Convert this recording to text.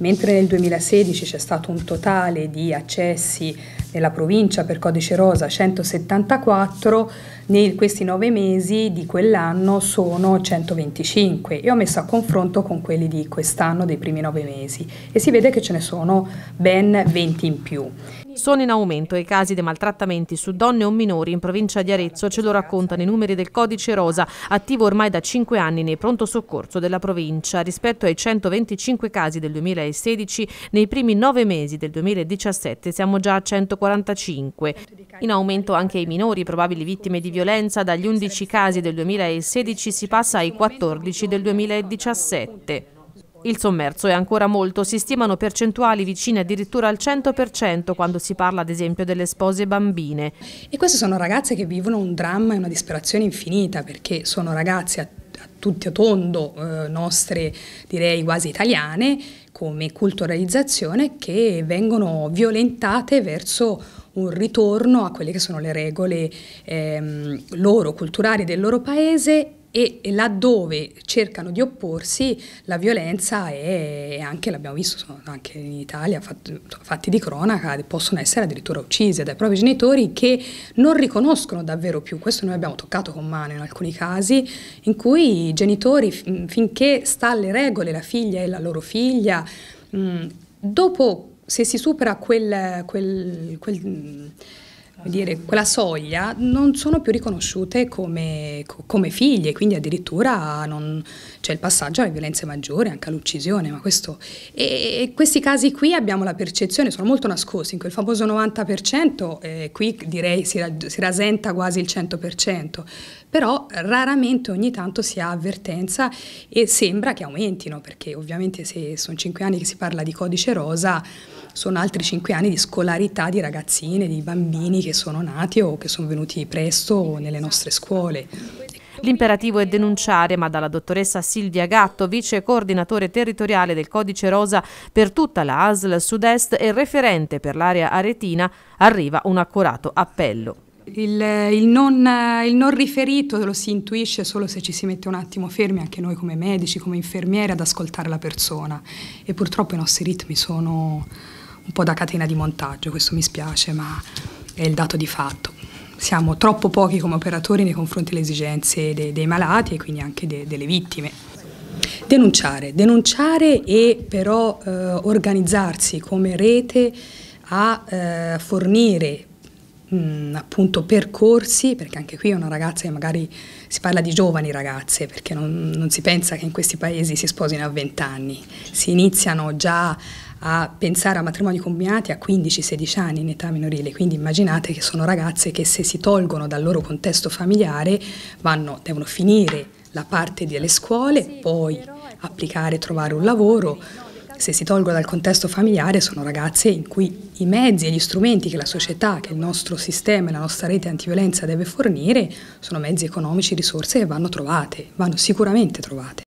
Mentre nel 2016 c'è stato un totale di accessi nella provincia per codice rosa 174, in questi nove mesi di quell'anno sono 125 e ho messo a confronto con quelli di quest'anno dei primi nove mesi e si vede che ce ne sono ben 20 in più. Sono in aumento i casi di maltrattamenti su donne o minori in provincia di Arezzo, ce lo raccontano i numeri del codice rosa, attivo ormai da 5 anni nei pronto soccorso della provincia, rispetto ai 125 casi del 2016, nei primi 9 mesi del 2017 siamo già a 145. In aumento anche i minori probabili vittime di violenza, dagli 11 casi del 2016 si passa ai 14 del 2017. Il sommerso è ancora molto, si stimano percentuali vicine addirittura al 100% quando si parla ad esempio delle spose bambine. E queste sono ragazze che vivono un dramma e una disperazione infinita perché sono ragazze a, a tutti a tondo, eh, nostre direi quasi italiane, come culturalizzazione che vengono violentate verso un ritorno a quelle che sono le regole ehm, loro, culturali del loro paese e laddove cercano di opporsi la violenza è anche, l'abbiamo visto anche in Italia, fatti di cronaca possono essere addirittura uccise dai propri genitori che non riconoscono davvero più, questo noi abbiamo toccato con mano in alcuni casi, in cui i genitori finché sta alle regole la figlia e la loro figlia, dopo se si supera quel, quel, quel dire, quella soglia non sono più riconosciute come, come figlie, quindi addirittura c'è il passaggio alle violenze maggiori, anche all'uccisione. Questo, e, e, questi casi qui abbiamo la percezione, sono molto nascosti, in quel famoso 90%, eh, qui direi si, si rasenta quasi il 100%, però raramente ogni tanto si ha avvertenza e sembra che aumentino, perché ovviamente se sono 5 anni che si parla di codice rosa, sono altri 5 anni di scolarità di ragazzine, di bambini che che sono nati o che sono venuti presto nelle nostre scuole. L'imperativo è denunciare, ma dalla dottoressa Silvia Gatto, vice coordinatore territoriale del Codice Rosa per tutta la ASL Sud-Est e referente per l'area aretina, arriva un accurato appello. Il, il, non, il, non, riferito lo si intuisce solo se ci si mette un attimo fermi anche noi come medici, come infermieri ad ascoltare la persona e purtroppo i nostri ritmi sono un po' da catena di montaggio, questo mi spiace, ma è il dato di fatto. Siamo troppo pochi come operatori nei confronti delle esigenze dei, dei malati e quindi anche de, delle vittime. Denunciare, denunciare e però eh, organizzarsi come rete a eh, fornire mh, mm, appunto percorsi, perché anche qui è una ragazza che magari si parla di giovani ragazze, perché non, non si pensa che in questi paesi si sposino a 20 anni, si iniziano già a pensare a matrimoni combinati a 15-16 anni in età minorile, quindi immaginate che sono ragazze che se si tolgono dal loro contesto familiare vanno, devono finire la parte delle scuole, poi ecco, applicare, trovare un lavoro se si tolgono dal contesto familiare, sono ragazze in cui i mezzi e gli strumenti che la società, che il nostro sistema e la nostra rete antiviolenza deve fornire sono mezzi economici, risorse che vanno trovate, vanno sicuramente trovate.